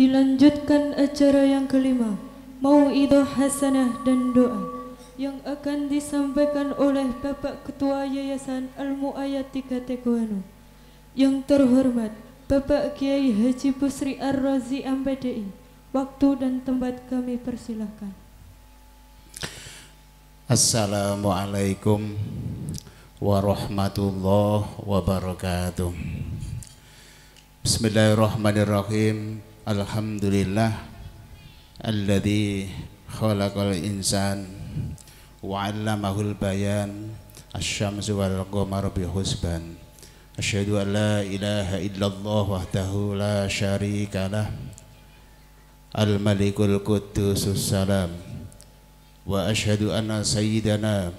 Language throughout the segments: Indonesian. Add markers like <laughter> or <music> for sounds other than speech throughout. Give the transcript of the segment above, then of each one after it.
Dilanjutkan acara yang kelima, mau Mau'idah Hasanah dan Doa yang akan disampaikan oleh Bapak Ketua Yayasan al Tiga Katekwano. Yang terhormat, Bapak Kiai Haji Busri Ar-Razi MPDI. Waktu dan tempat kami persilahkan. Assalamualaikum warahmatullahi wabarakatuh. Bismillahirrahmanirrahim. Alhamdulillah Alladhi khalaqal insan Wa bayan Asyamsu wal qamar bihusban Asyhadu an la ilaha illallah wahdahu la syarika lah Al malikul qudusus salam Wa asyhadu anna sayyidana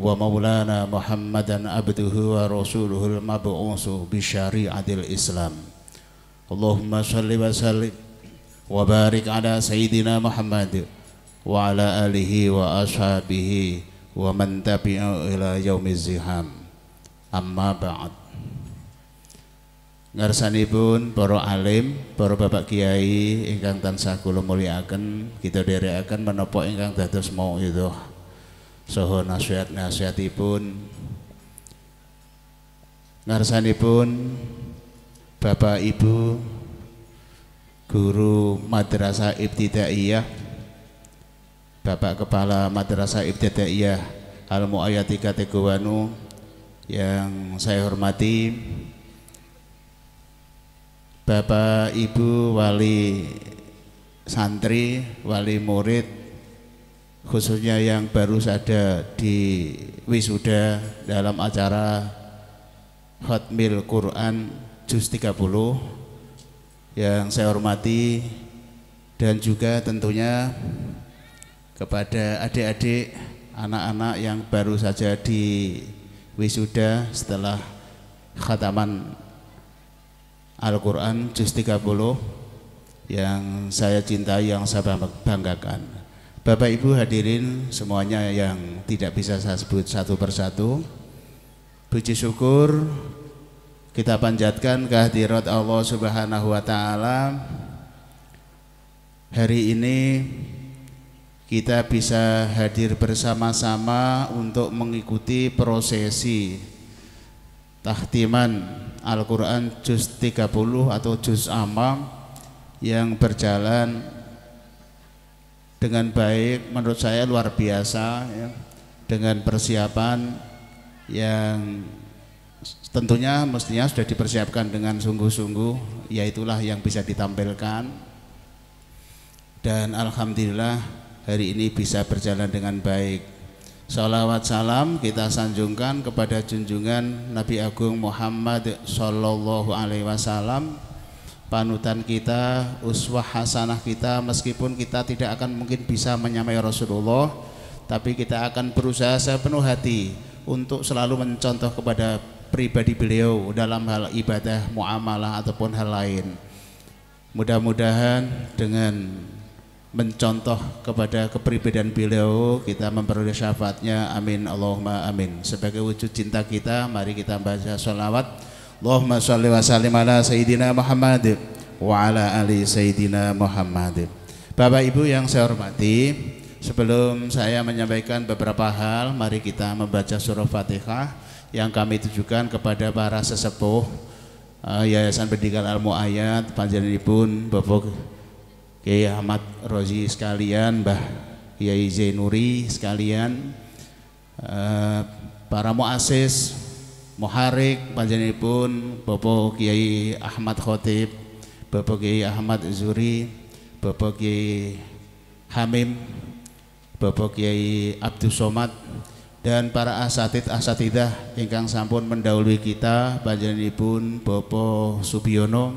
wa maulana Muhammadan abduhu wa rasuluhul mab'usu bi syari'atil Islam Allahumma shalli wa sallim wa barik ala sayyidina Muhammad wa ala alihi wa ashabihi wa man tabi'u ila yaumiz ziham amma ba'd ngarsanipun para alim, para bapak kiai ingkang tansah kula mulyakaken, kita dereaken menapa ingkang dados itu, Saha nasihat-nasihatipun ngarsanipun Bapak Ibu Guru Madrasah Ibtidaiyah Bapak Kepala Madrasah Ibtidaiyah Al Muayyati Kategowanu yang saya hormati Bapak Ibu Wali santri, wali murid khususnya yang baru saja di wisuda dalam acara Hotmil Quran juz 30 yang saya hormati dan juga tentunya kepada adik-adik anak-anak yang baru saja di wisuda setelah khataman Al-Quran juz 30 yang saya cintai yang saya banggakan Bapak Ibu hadirin semuanya yang tidak bisa saya sebut satu persatu puji syukur kita panjatkan kehadirat Allah Subhanahu wa taala. Hari ini kita bisa hadir bersama-sama untuk mengikuti prosesi tahtiman Al-Qur'an juz 30 atau juz amam yang berjalan dengan baik menurut saya luar biasa ya, dengan persiapan yang tentunya mestinya sudah dipersiapkan dengan sungguh-sungguh yaitulah yang bisa ditampilkan dan Alhamdulillah hari ini bisa berjalan dengan baik Salawat salam kita sanjungkan kepada junjungan Nabi Agung Muhammad Sallallahu Alaihi Wasallam panutan kita, uswah hasanah kita meskipun kita tidak akan mungkin bisa menyamai Rasulullah tapi kita akan berusaha sepenuh hati untuk selalu mencontoh kepada pribadi beliau dalam hal ibadah, muamalah ataupun hal lain. Mudah-mudahan dengan mencontoh kepada kepribadian beliau kita memperoleh syafaatnya amin Allahumma amin sebagai wujud cinta kita mari kita baca salawat Allahumma salli wa sallim ala sayyidina Muhammad wa ala ali sayyidina Muhammad Bapak Ibu yang saya hormati sebelum saya menyampaikan beberapa hal mari kita membaca surah Fatihah yang kami tujukan kepada para sesepuh uh, Yayasan Pendidikan Al Muayyad panjenenganipun Bapak Kiai Ahmad Rozi sekalian, Mbah Kiai Zainuri sekalian, uh, para muasis Muharik panjenenganipun Bapak Kiai Ahmad Khotib, Bapak Kiai Ahmad Zuri, Bapak Kiai Hamim, Bapak Kiai Abdul Somad, dan para asatid asatidah ingkang sampun mendahului kita panjenenganipun Bapak Subiono,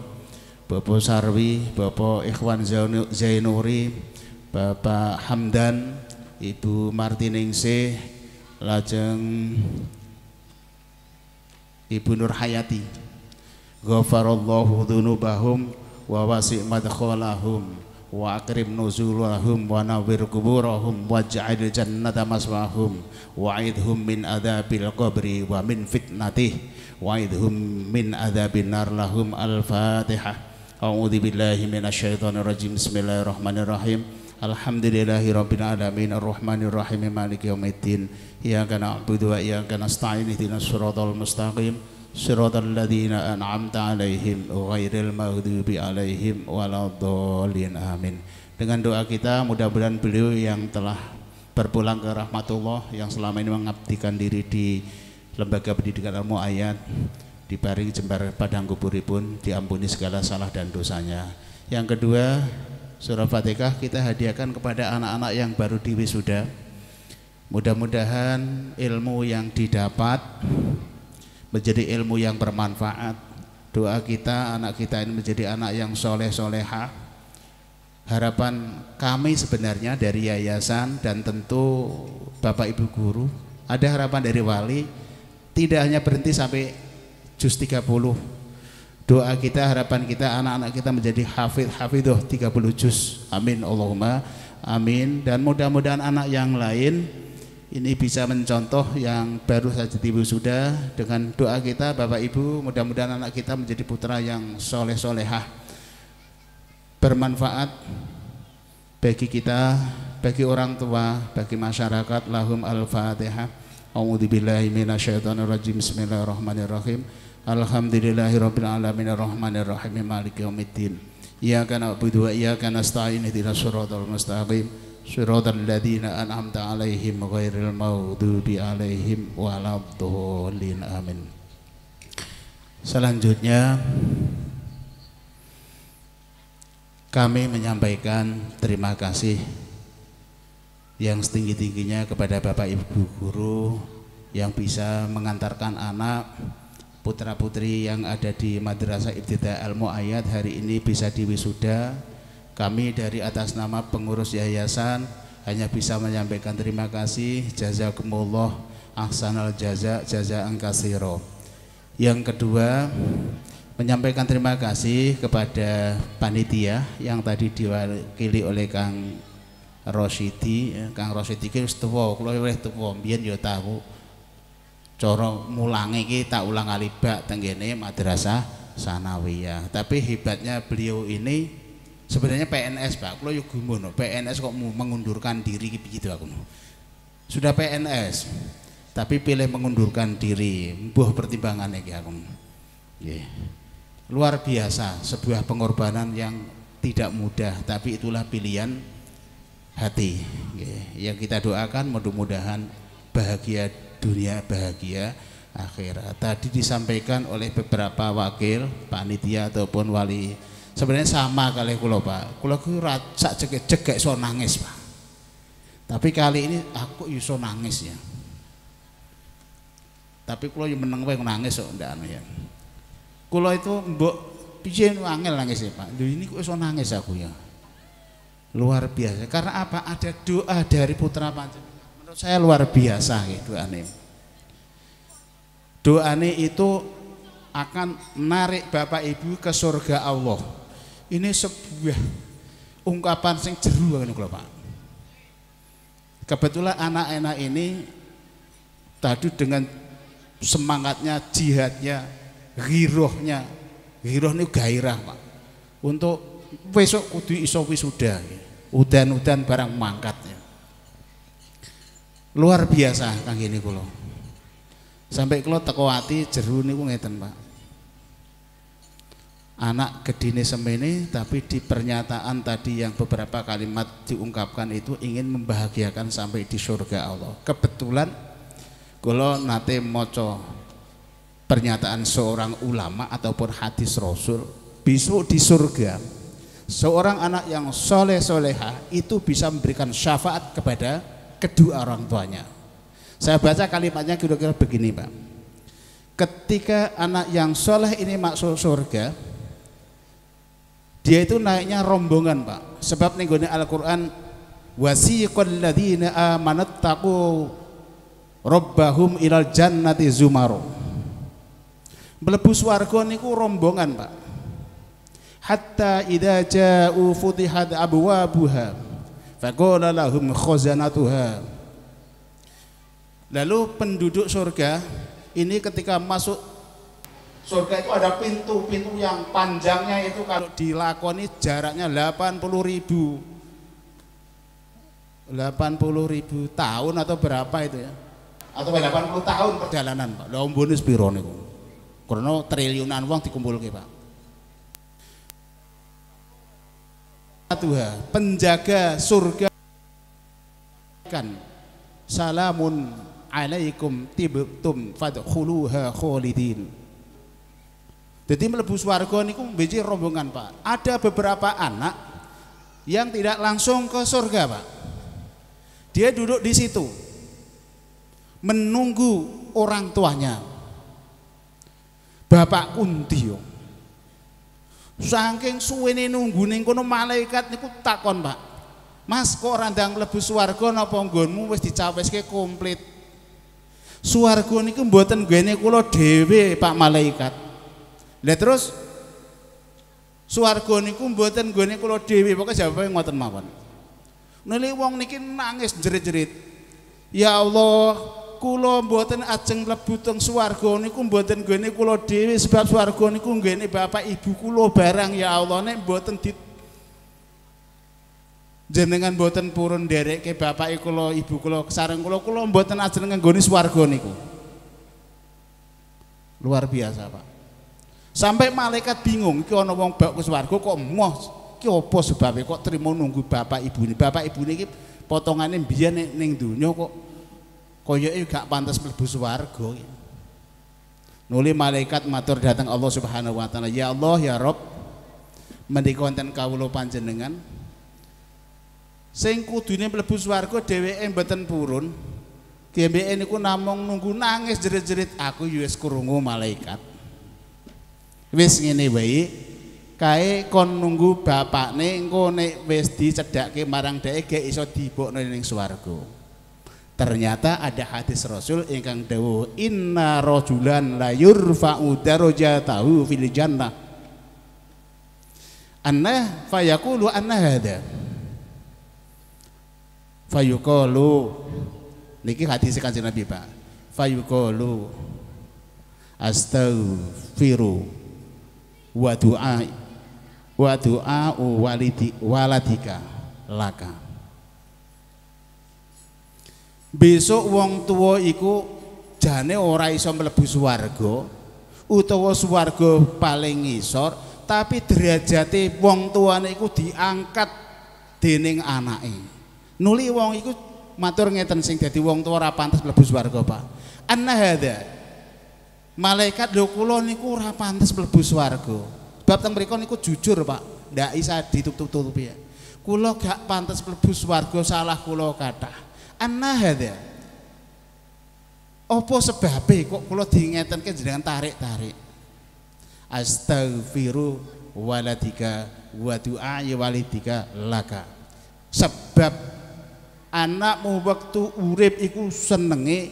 Bapak Sarwi, Bapak Ikhwan Zainuri, Bapak Hamdan, Ibu Martiningsih, lajeng Ibu Nur Hayati. Ghafarallahu dhunubahum wa wasi' wa akrim nuzulahum wa nawwir kuburahum waj'al jannata maswahum wa idhum min adhabil qabri wa min fitnatih wa idhum min adzabin nar lahum al fatiha a'udhi billahi minasyaitonir rajim bismillahirrahmanirrahim Alhamdulillahi Rabbil Alamin Ar-Rahmanir Rahim Maliki Yawmiddin Iyaka na'budu wa iyaka nasta'in Ihdinas siratal mustaqim صراط الذين أنعمت عليهم غير المغضوب عليهم ولا amin dengan doa kita mudah-mudahan beliau yang telah berpulang ke rahmatullah yang selama ini mengabdikan diri di lembaga pendidikan ilmu ayat di baring jembar padang pun diampuni segala salah dan dosanya yang kedua surah fatihah kita hadiahkan kepada anak-anak yang baru diwisuda mudah-mudahan ilmu yang didapat menjadi ilmu yang bermanfaat doa kita anak kita ini menjadi anak yang soleh soleha harapan kami sebenarnya dari yayasan dan tentu bapak ibu guru ada harapan dari wali tidak hanya berhenti sampai juz 30 doa kita harapan kita anak-anak kita menjadi hafid hafidoh 30 juz amin Allahumma amin dan mudah-mudahan anak yang lain ini bisa mencontoh yang baru saja tiba sudah dengan doa kita Bapak Ibu mudah-mudahan anak kita menjadi putra yang soleh-solehah bermanfaat bagi kita bagi orang tua bagi masyarakat lahum al-fatihah A'udzubillahi minasyaitonirrajim Bismillahirrahmanirrahim Alhamdulillahirabbil alamin arrahmanirrahim maliki yaumiddin Iyyaka na'budu wa iyaka nasta'in ihdinas suratul mustaqim صراط الذين أنعمت عليهم غير المغضوب عليهم ولا amin Selanjutnya kami menyampaikan terima kasih yang setinggi-tingginya kepada Bapak Ibu guru yang bisa mengantarkan anak putra-putri yang ada di Madrasah Ibtidah Al Muayyad hari ini bisa diwisuda kami dari atas nama pengurus yayasan hanya bisa menyampaikan terima kasih jazakumullah ahsanal jaza jaza kasiro. Yang kedua, menyampaikan terima kasih kepada panitia yang tadi diwakili oleh Kang Rosidi. Kang Rosidi ki wis Kalau kula wis tuwa, mbiyen tahu. Cara mulangi kita tak ulang alibak tenggene madrasah sanawiyah. Tapi hebatnya beliau ini Sebenarnya PNS Pak, kalau yuk gimana? PNS kok mau mengundurkan diri begitu aku. Sudah PNS, tapi pilih mengundurkan diri. Buah pertimbangan ya aku. Yeah. Luar biasa, sebuah pengorbanan yang tidak mudah, tapi itulah pilihan hati. Yeah. Yang kita doakan mudah-mudahan bahagia dunia, bahagia akhirat. Tadi disampaikan oleh beberapa wakil panitia ataupun wali sebenarnya sama kali kulo Pak kulo ku rasa cekek-cekek so nangis Pak tapi kali ini aku iso nangis ya tapi kulo yang menang pak nangis so, ndak aneh. ya kulo itu mbok pijen angel nangis ya Pak Duh, ini kok iso nangis aku ya luar biasa karena apa ada doa dari putra panjenengan menurut saya luar biasa ya Doa ini itu akan menarik Bapak Ibu ke surga Allah ini sebuah ungkapan sing jeru kan, kalau Pak. Kebetulan anak-anak ini tadi dengan semangatnya, jihadnya, girohnya, giroh ini gairah Pak. Untuk besok kudu iso wisuda, udan-udan barang mangkatnya. Luar biasa kang ini kulo. Sampai kulo teko ati jeru niku ngeten Pak anak kedine semene tapi di pernyataan tadi yang beberapa kalimat diungkapkan itu ingin membahagiakan sampai di surga Allah kebetulan kalau nate moco pernyataan seorang ulama ataupun hadis rasul besok di surga seorang anak yang soleh soleha itu bisa memberikan syafaat kepada kedua orang tuanya saya baca kalimatnya kira-kira begini pak ketika anak yang soleh ini masuk surga dia itu naiknya rombongan pak sebab nih gone Al-Quran wasiqal ladhina amanat taku rabbahum ilal jannati zumaro melebu swarga niku rombongan pak hatta idha ja'u futihat abwabuha faqala lahum khazanatuha lalu penduduk surga ini ketika masuk Surga itu ada pintu-pintu yang panjangnya itu kalau dilakoni jaraknya 80 ribu 80 ribu tahun atau berapa itu ya atau 80 tahun perjalanan Pak lho bonus piro niku karena triliunan uang ke Pak Tuhan penjaga surga kan salamun alaikum tibtum fadkhuluha khalidin jadi melebus warga ini mbiji rombongan Pak. Ada beberapa anak yang tidak langsung ke surga Pak. Dia duduk di situ menunggu orang tuanya. Bapak kunti yo. Saking nunggu nengko kono malaikat niku takon Pak. Mas kok randang melebus swarga napa nggonmu wis dicaweske komplit. Swarga niku gue nih kulo dewe Pak malaikat. Lihat terus ini swarga gue mboten kalau Dewi Pokoknya siapa yang ngoten mawon. Nuli nah, wong niki nangis jerit-jerit. Ya Allah, Kulo mboten ajeng mlebu teng ini niku gue ini kalau dewi sebab ini kum gue ini bapak ibu kulo barang ya Allah nih mboten tit, jenengan mboten purun ke bapak e lo ibu kulo sareng kulo kulo mboten ajeng nggone ini niku. Luar biasa, Pak. Sampai malaikat bingung, ki ana wong bak swarga kok moh ki apa sebabe kok trimo nunggu bapak ibu ini, Bapak ini ki potongane biyen ning, ning dunia kok koyoke gak pantas mlebu swarga. Nuli malaikat matur datang Allah Subhanahu wa taala, "Ya Allah, ya Rabb, menika wonten kawula panjenengan sing kudune mlebu swarga dheweke mboten purun." GBN itu namong nunggu nangis jerit-jerit aku us ya kurungu malaikat wis ngene wae kae kon nunggu bapakne engko nek wis dicedhakke marang dhek ge iso dibokno ning swarga ternyata ada hadis Rasul ingkang dawuh inna rajulan la yurfa'u darajatahu fil jannah anna fayaqulu anna hadha fayuqalu niki hadis kanjeng Nabi Pak fayuqalu astaghfiru wa du'a wa du'a walidi waladika laka besok wong tua iku jane ora iso mlebu swarga utawa swarga paling ngisor tapi derajate wong tuane iku diangkat dening anake nuli wong iku matur ngeten sing dadi wong tua ora pantes mlebu swarga Pak anna hadza malaikat lho kula niku ora pantes mlebu swarga. Bab teng mriku niku jujur, Pak. Ndak isa ditutup-tutupi ya. Kula gak pantes mlebu swarga salah kula kathah. Anna hadza. Apa sebabe kok kula diingetenke jenengan tarik-tarik? Astaghfiru waladika wa du'a walidika laka. Sebab anakmu waktu urip iku senenge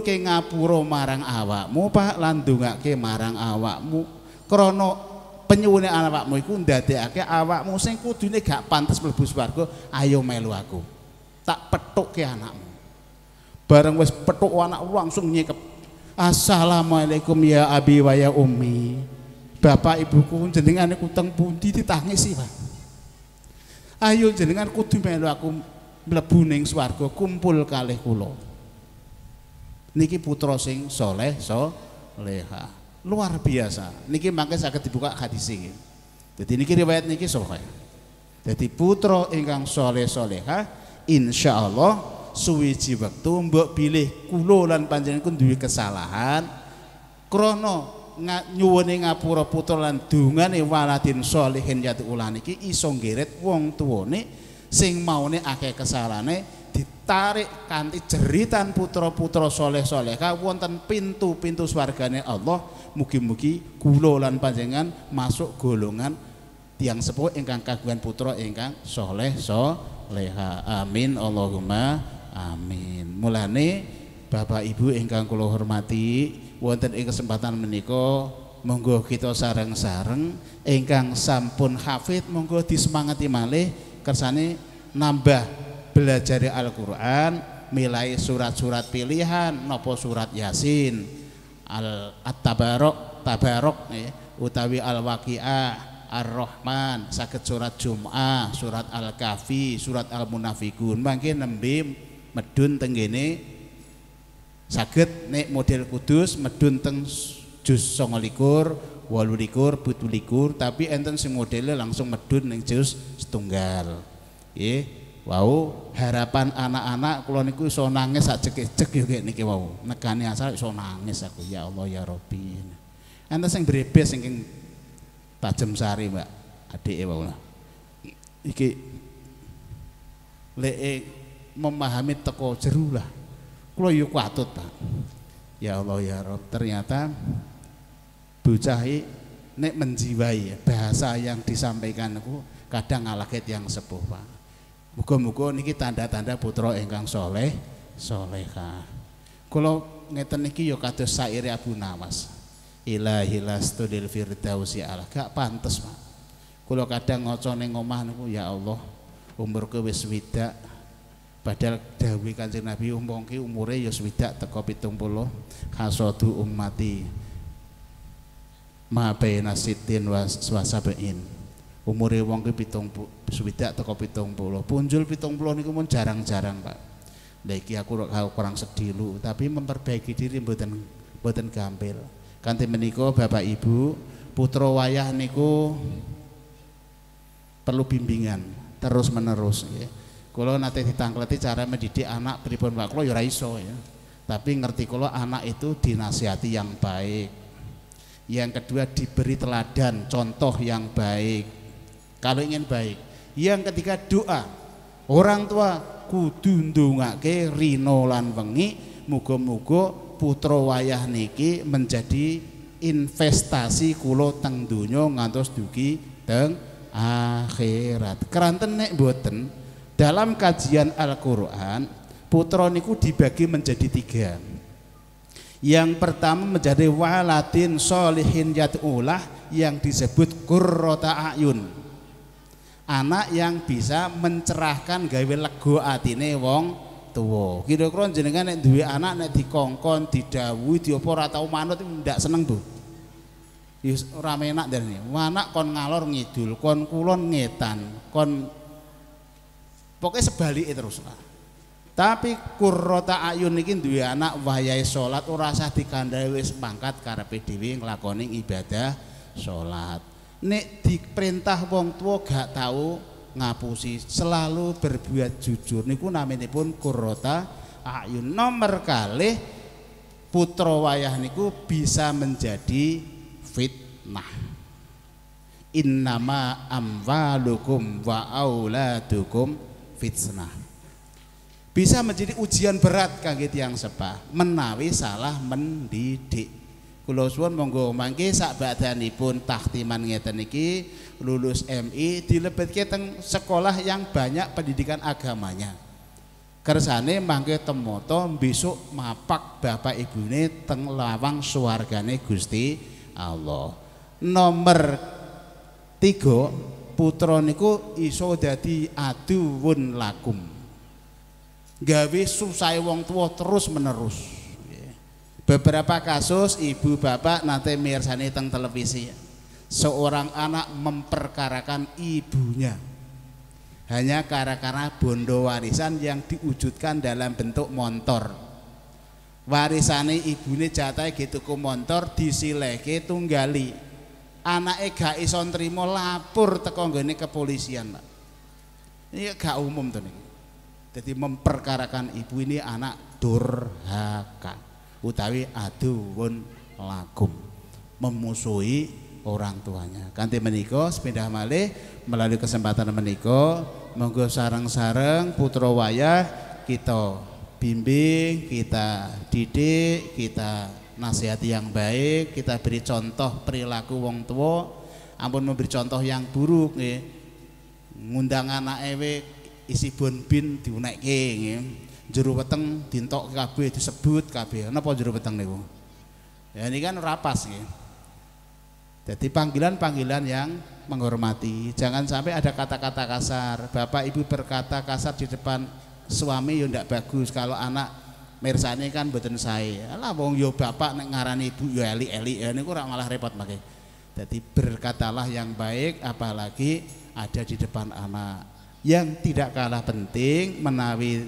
ke ngapuro marang awakmu Pak lan ke marang awakmu anak penyuwune awakmu iku ndadekake awakmu sing kudune gak pantas mlebu swarga ayo melu aku tak petuk ke anakmu bareng wes petuk anak langsung nyekep assalamualaikum ya abi wa ya ummi bapak ibuku jenengan iku teng pundi ditangisi Pak ayo jenengan kudu melu aku mlebu ning swarga kumpul kalih kula niki putra sing soleh soleha luar biasa niki mangke saged dibuka hadis iki jadi niki riwayat niki sahih jadi putra ingkang soleh soleha insya Allah suwiji wektu mbok pilih kulo lan panjenengan duwe kesalahan krono nyuwune ngapura putra lan dungane waladin solihin yati ulan iki iso nggeret wong tuwane sing maune akeh kesalane ditarik kanthi jeritan putra-putra soleh-soleh wonten pintu-pintu swargane Allah mugi-mugi kula lan panjenengan masuk golongan tiang sepuh ingkang kagungan putra ingkang soleh soleha amin Allahumma amin mulane Bapak Ibu ingkang kula hormati wonten ing kesempatan menika monggo kita sareng-sareng ingkang sampun hafid monggo disemangati malih kersane nambah belajar Al-Qur'an milai surat-surat pilihan nopo surat Yasin al at-tabarok tabarok ya, utawi al-waqiah ar-rahman sakit surat Jum'ah surat al-kahfi surat al-munafikun mangke nembe medun tenggene sakit nek model kudus medun teng jus songolikur walulikur butulikur tapi enten si modelnya langsung medun neng jus setunggal Wow wow harapan anak-anak kalau niku so nangis sak cekek-cek juga niki wow negani asal so nangis aku ya Allah ya robi enten sing berbes sing tajem sari Mbak adike wow, lah iki lee memahami teko jeru lah yuk watut Pak ya Allah ya Rob ternyata bocahi nek menjiwai bahasa yang disampaikan aku kadang ngalaket yang sepuh Pak. Muga-muga niki tanda-tanda putra ingkang soleh solehah. Kalau ngeten niki ya kados saire Abu Nawas. ilahi lastudil firdausi ala. Gak pantes, Pak. Kalau kadang ngocone ngomah omah niku ya Allah, umurku wis widak. Padahal dawuh Kanjeng Nabi umongki umure ya swidak teko 70 hasadu ummati ma baina sitin wa sabain umure wong ki 70 swidak teko 70 punjul 70 niku mun jarang-jarang Pak lha iki aku kurang sedih lu tapi memperbaiki diri mboten mboten gampil kanthi menika Bapak Ibu putra wayah niku perlu bimbingan terus menerus ya. Kalau nanti ditangkleti cara mendidik anak peribun Pak kula ya ya. Tapi ngerti kalau anak itu dinasihati yang baik, yang kedua diberi teladan contoh yang baik kalau ingin baik yang ketiga doa orang tua kudu ndongake rino lan wengi muga-muga putra wayah niki menjadi investasi kulo teng dunyo ngantos dugi teng akhirat keranten nek boten dalam kajian Al-Quran putra niku dibagi menjadi tiga yang pertama menjadi walatin solihin yat'ulah yang disebut kurrota ayun. Anak yang bisa mencerahkan gawe lego atine wong tuwo Kira-kira jenengan nek duwe anak nek dikongkon, didhawuhi, diapa ora tau manut ndak seneng tuh. Yus ya ora menak dari Anak kon ngalor ngidul, kon kulon ngetan, kon pokoknya sebalik terus lah tapi kurota ayun iki duwe anak wayahe salat ora sah dikandhani wis pangkat karepe dhewe nglakoni ibadah salat. Nek diperintah wong tua gak tahu ngapusi, selalu berbuat jujur niku pun kurrota ayun. Nomor kali putra wayah niku bisa menjadi fitnah. Innama amwalukum wa auladukum fitnah bisa menjadi ujian berat kaget yang sepah menawi salah mendidik Kulo suan monggo mangke sak badanipun tahtiman ngeten iki lulus MI dilebetke teng sekolah yang banyak pendidikan agamanya kersane mangke temoto besok mapak bapak ibu ini teng lawang suargane Gusti Allah nomor tiga putra niku iso dadi aduun lakum gawe susai wong tua terus menerus beberapa kasus ibu bapak nanti mirsani teng televisi seorang anak memperkarakan ibunya hanya karena bondo warisan yang diwujudkan dalam bentuk Warisan warisane ibune jatah gitu ke motor montor disileke tunggali Anak ega ison trimo lapor teko gini kepolisian Pak ini iya, gak umum tuh nih jadi memperkarakan ibu ini anak durhaka utawi aduun lakum memusuhi orang tuanya. Kanti meniko sepindah malih melalui kesempatan meniko monggo sarang-sarang putra wayah kita bimbing, kita didik, kita nasihati yang baik, kita beri contoh perilaku wong tua, ampun memberi contoh yang buruk nih ngundang anak ewek isi bon bin diunekke nggih. juru peteng dintok kabeh disebut kb. kenapa juru peteng nih Ya ini kan rapas nggih. Jadi panggilan-panggilan yang menghormati. Jangan sampai ada kata-kata kasar. Bapak Ibu berkata kasar di depan suami yo ya ndak bagus kalau anak ini kan betul saya. Lah, wong yo ya bapak nek ngarani ibu yo eli eli. ya ini ya, kurang malah repot makai. Jadi berkatalah yang baik apalagi ada di depan anak yang tidak kalah penting menawi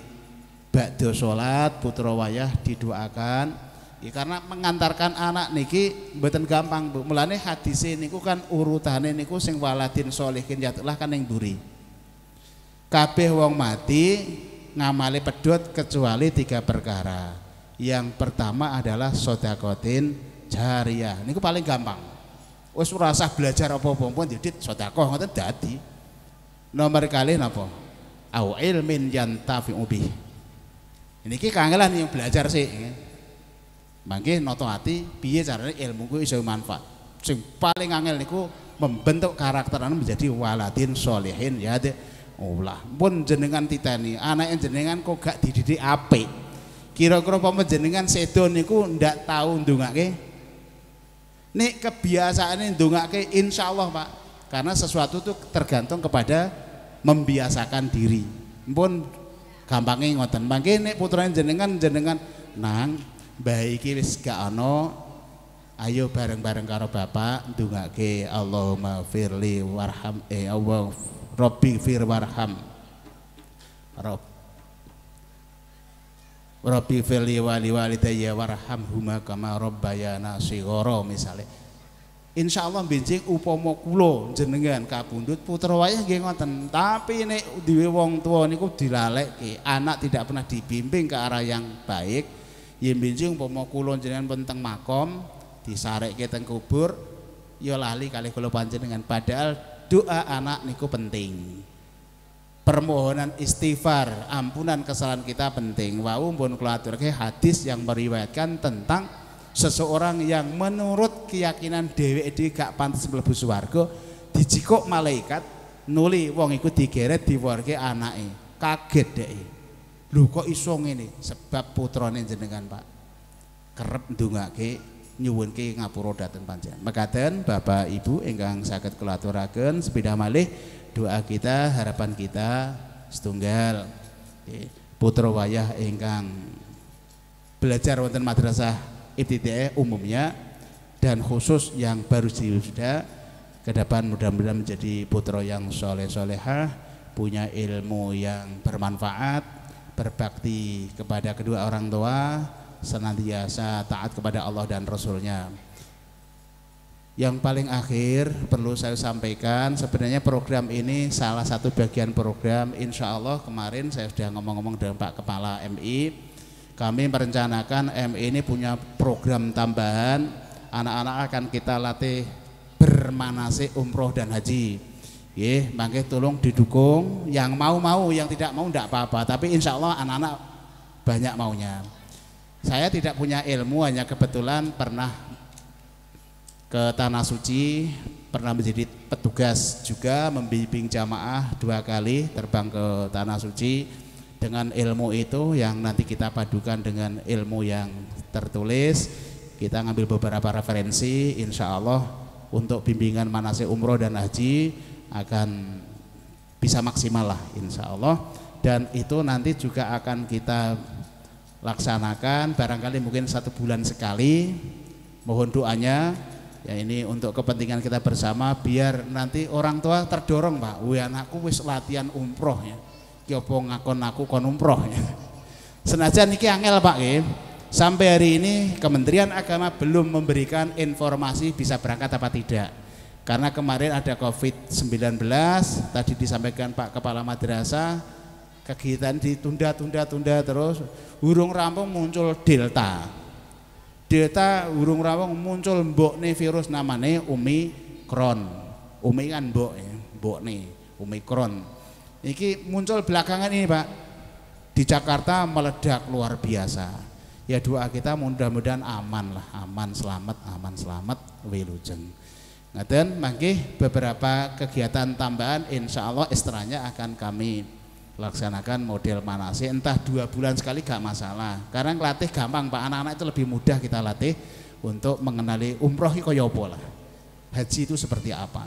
bakdo sholat putra wayah didoakan ya, karena mengantarkan anak niki mboten gampang bu mulane hadis niku kan urutane niku sing waladin solihin jatuhlah kan yang duri kabeh wong mati ngamali pedut kecuali tiga perkara yang pertama adalah sodakotin jariah niku paling gampang wis rasa belajar apa-apa pun didit ya sodakoh ngoten dadi Nomor kali napa? Au ilmin yantafi'u bih. Niki kangelan yang belajar sih. Ya. Mangke noto hati piye carane ilmu ku iso manfaat. Sing paling angel niku membentuk karakter anu menjadi waladin solehin ya de ulah pun jenengan titani anak yang jenengan kok gak dididik ape kira-kira jenengan sedo niku ndak tahu ndongake nek kebiasaane ndongake insyaallah Pak karena sesuatu itu tergantung kepada membiasakan diri. Pun gampangnya ngoten. Mangke nek putrane jenengan jenengan nang bae iki wis gak ana ayo bareng-bareng karo bapak ndungake Allahumma firli warham eh Allah Robbi fir warham Rob Robbi firli wali walidayya warham huma kama rabbayana sigara misalnya Insya Allah benjing upomo kulo jenengan kabundut putra wayah nggih ngoten. Tapi nek duwe wong tua niku dilalekke, anak tidak pernah dibimbing ke arah yang baik. Ya benjing upomo kulo jenengan penteng makom disarekke teng kubur ya lali kali kula panjenengan padahal doa anak niku penting. Permohonan istighfar, ampunan kesalahan kita penting. Wau pun kula hadis yang meriwayatkan tentang seseorang yang menurut keyakinan Dewi di gak pantas mlebu swarga dijikuk malaikat nuli wong iku digeret diworke anake kaget deh, e. lu kok iso ngene sebab putrane jenengan Pak kerep nyuwun ke ngapura dhateng panjenengan mekaten Bapak Ibu ingkang sakit kula aturaken sepeda malih doa kita harapan kita setunggal putra wayah ingkang belajar wonten madrasah ITTE umumnya dan khusus yang baru sudah ke depan mudah-mudahan menjadi putra yang soleh-solehah punya ilmu yang bermanfaat berbakti kepada kedua orang tua senantiasa taat kepada Allah dan Rasulnya yang paling akhir perlu saya sampaikan sebenarnya program ini salah satu bagian program insya Allah kemarin saya sudah ngomong-ngomong dengan Pak Kepala MI kami merencanakan M ini punya program tambahan, anak-anak akan kita latih bermanasik umroh dan haji. Ye, mangke tolong didukung, yang mau mau, yang tidak mau tidak apa-apa, tapi insya Allah anak-anak banyak maunya. Saya tidak punya ilmu, hanya kebetulan pernah ke Tanah Suci, pernah menjadi petugas juga membimbing jamaah dua kali terbang ke Tanah Suci dengan ilmu itu yang nanti kita padukan dengan ilmu yang tertulis kita ngambil beberapa referensi insya Allah untuk bimbingan manasik umroh dan haji akan bisa maksimal lah insya Allah dan itu nanti juga akan kita laksanakan barangkali mungkin satu bulan sekali mohon doanya ya ini untuk kepentingan kita bersama biar nanti orang tua terdorong pak wih anakku wis latihan umroh ya ki apa ngakon aku kon umroh <laughs> senajan iki angel Pak ya. sampai hari ini Kementerian Agama belum memberikan informasi bisa berangkat apa tidak karena kemarin ada COVID-19 tadi disampaikan Pak Kepala Madrasah kegiatan ditunda-tunda-tunda terus urung rampung muncul delta delta urung rampung muncul mbok nih virus namanya Kron. Umi kan mbok ya mbok nih Kron. Iki muncul belakangan ini Pak. Di Jakarta meledak luar biasa. Ya doa kita mudah-mudahan aman lah, aman selamat, aman selamat, wilujeng. Ngaten mangke beberapa kegiatan tambahan insya Allah istranya akan kami laksanakan model mana sih entah dua bulan sekali gak masalah karena latih gampang pak anak-anak itu lebih mudah kita latih untuk mengenali umroh itu lah haji itu seperti apa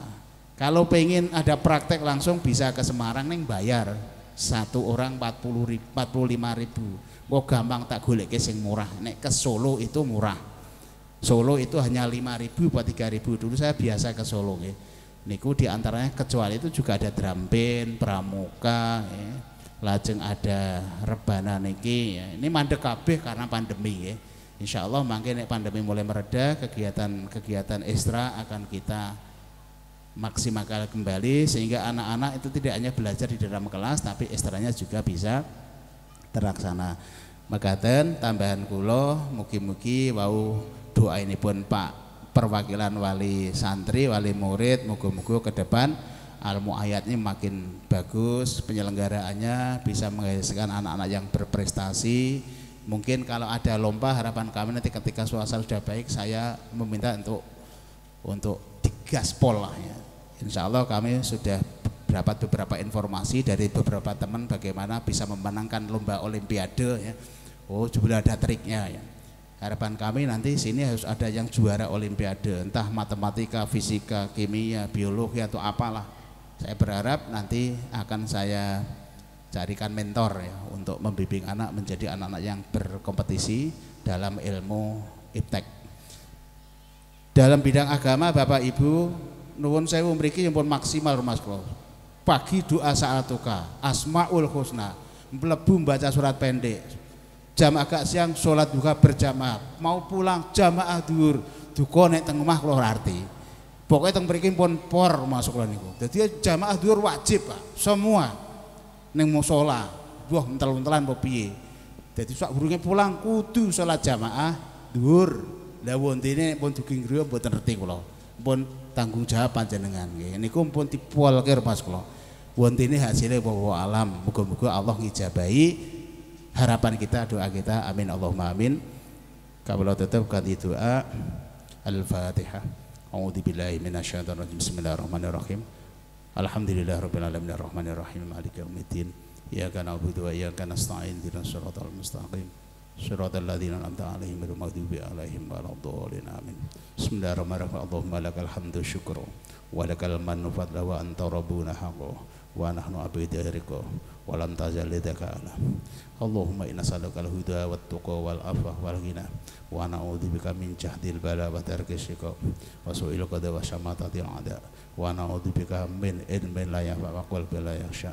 kalau pengen ada praktek langsung bisa ke Semarang neng bayar satu orang 40 ribu, 45 ribu. Kok gampang tak golek sing murah. Nek ke Solo itu murah. Solo itu hanya 5 ribu buat 3 ribu. Dulu saya biasa ke Solo ya. Niku diantaranya kecuali itu juga ada drum band, pramuka, ya. lajeng ada rebana niki. Ya. Ini mandek kabeh karena pandemi ya. Insya Allah makin pandemi mulai mereda kegiatan-kegiatan ekstra akan kita maksimalkan kembali sehingga anak-anak itu tidak hanya belajar di dalam kelas tapi istilahnya juga bisa terlaksana mekaten tambahan kulo mugi-mugi wau doa ini pun pak perwakilan wali santri wali murid mugo-mugo ke depan al muayatnya makin bagus penyelenggaraannya bisa menghasilkan anak-anak yang berprestasi mungkin kalau ada lomba harapan kami nanti ketika suasana sudah baik saya meminta untuk untuk digaspol lah ya Insya Allah kami sudah dapat beberapa informasi dari beberapa teman bagaimana bisa memenangkan lomba olimpiade ya. Oh, sudah ada triknya ya. Harapan kami nanti sini harus ada yang juara olimpiade, entah matematika, fisika, kimia, biologi atau apalah. Saya berharap nanti akan saya carikan mentor ya untuk membimbing anak menjadi anak-anak yang berkompetisi dalam ilmu iptek. Dalam bidang agama Bapak Ibu nuwun saya mriki yang pun maksimal Mas bro. Pagi doa tuka, asmaul husna, melebu baca surat pendek. Jam agak siang sholat juga berjamaah, mau pulang jamaah dur, duko nek teng mah loh arti. Pokoknya teng mriki pun por masuk kula niku. Jadi jamaah dur wajib, Pak. Semua neng mau sholat, buah mentel-mentelan bopi. Jadi sak burungnya pulang kudu sholat jamaah dur. Lah ini pun tuking griya buat ngerti kalau Pun tanggung jawab panjenengan nggih niku pun dipuwalke pas kula wontene hasilnya bahwa alam muga-muga Allah ngijabahi harapan kita doa kita amin Allahumma amin kabeh tetap kanthi doa al-fatihah A'udzu billahi minasyaitonir rajim. Bismillahirrahmanirrahim. Alhamdulillahirabbil alamin rahim. maliki yaumiddin. Iyyaka na'budu wa iyyaka nasta'in. Ihdinash shiratal mustaqim. Suratul ladzina an'amta 'alaihim wa maghdubi 'alaihim wa ladhdallin amin. Bismillahirrahmanirrahim. Allahumma lakal hamdu syukru wa lakal mannu fadla wa anta Robu haqqo wa nahnu 'abidu ghairika wa lam tazal ala. Allahumma inna salaka al-huda wa at-tuqa wal afwa wal ghina wa na'udzu bika min jahdil bala wa tarki syirk wa su'il qada wa syamatati al-'ada wa na'udzu bika min ilmin la yafa wa qalbi la yasha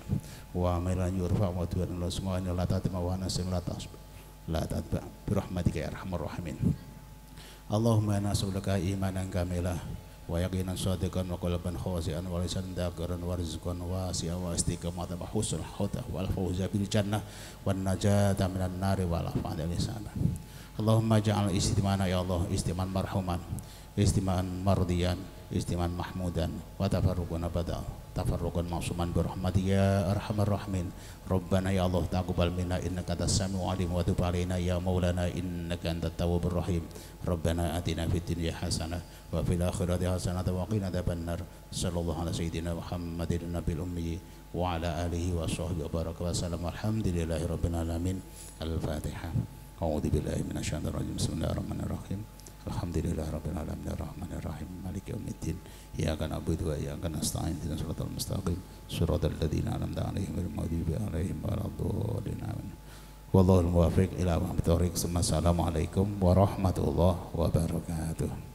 la tatba birahmatika ya arhamar rahimin Allahumma nas'aluka imanan kamilah wa yaqinan sadiqan wa qalban khawsian wa lisan dhakiran wa rizqan wasi'an wa wa husnul khotah wal fawza bil jannah wan najata minan nari wal afada lisana Allahumma ja'al istimana ya Allah istiman marhuman istiman mardiyan istiman mahmudan wa tafarruqan abada mausuman bi rahmatika ya arhamar rahimin rabbana ya allah taqabbal minna innaka tas samiu alim wa tub alaina ya maulana innaka antat tawwabur rahim rabbana atina fid dunya hasanah wa fil akhirati hasanah wa qina adhaban nar sallallahu ala sayidina muhammadin nabiyil ummi wa ala alihi wa sahbihi wa baraka wa salam alhamdulillahi rabbil alamin al fatihah Alhamdulillah Rabbil Alamin Ar-Rahman ya Ar-Rahim ya Malik Iyaka na'budu wa iyaka nasta'in Dina suratul mustaqim Suratul ladhina alamda alaihim Al-Maghdubi alaihim Waladhu'alin Amin Wallahul muwafiq ila wa Assalamualaikum warahmatullahi wabarakatuh